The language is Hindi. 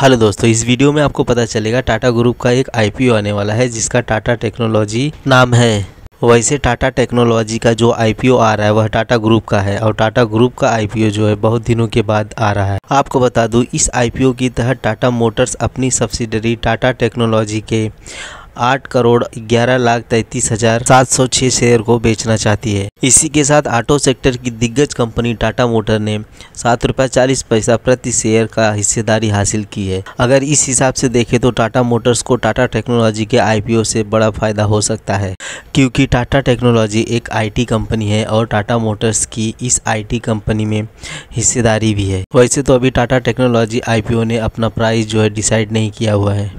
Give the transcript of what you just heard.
हेलो दोस्तों इस वीडियो में आपको पता चलेगा टाटा ग्रुप का एक आईपीओ आने वाला है जिसका टाटा टेक्नोलॉजी नाम है वैसे टाटा टेक्नोलॉजी का जो आईपीओ आ रहा है वह टाटा ग्रुप का है और टाटा ग्रुप का आईपीओ जो है बहुत दिनों के बाद आ रहा है आपको बता दूं इस आईपीओ के तहत टाटा मोटर्स अपनी सब्सिडरी टाटा टेक्नोलॉजी के आठ करोड़ ग्यारह लाख तैतीस हजार सात सौ छह शेयर को बेचना चाहती है इसी के साथ ऑटो सेक्टर की दिग्गज कंपनी टाटा मोटर ने सात रुपये चालीस पैसा प्रति शेयर का हिस्सेदारी हासिल की है अगर इस हिसाब से देखें तो टाटा मोटर्स को टाटा टेक्नोलॉजी के आईपीओ से बड़ा फायदा हो सकता है क्योंकि टाटा टेक्नोलॉजी एक आईटी कंपनी है और टाटा मोटर्स की इस आईटी कंपनी में हिस्सेदारी भी है वैसे तो अभी टाटा टेक्नोलॉजी आईपीओ ने अपना प्राइस जो है डिसाइड नहीं किया हुआ है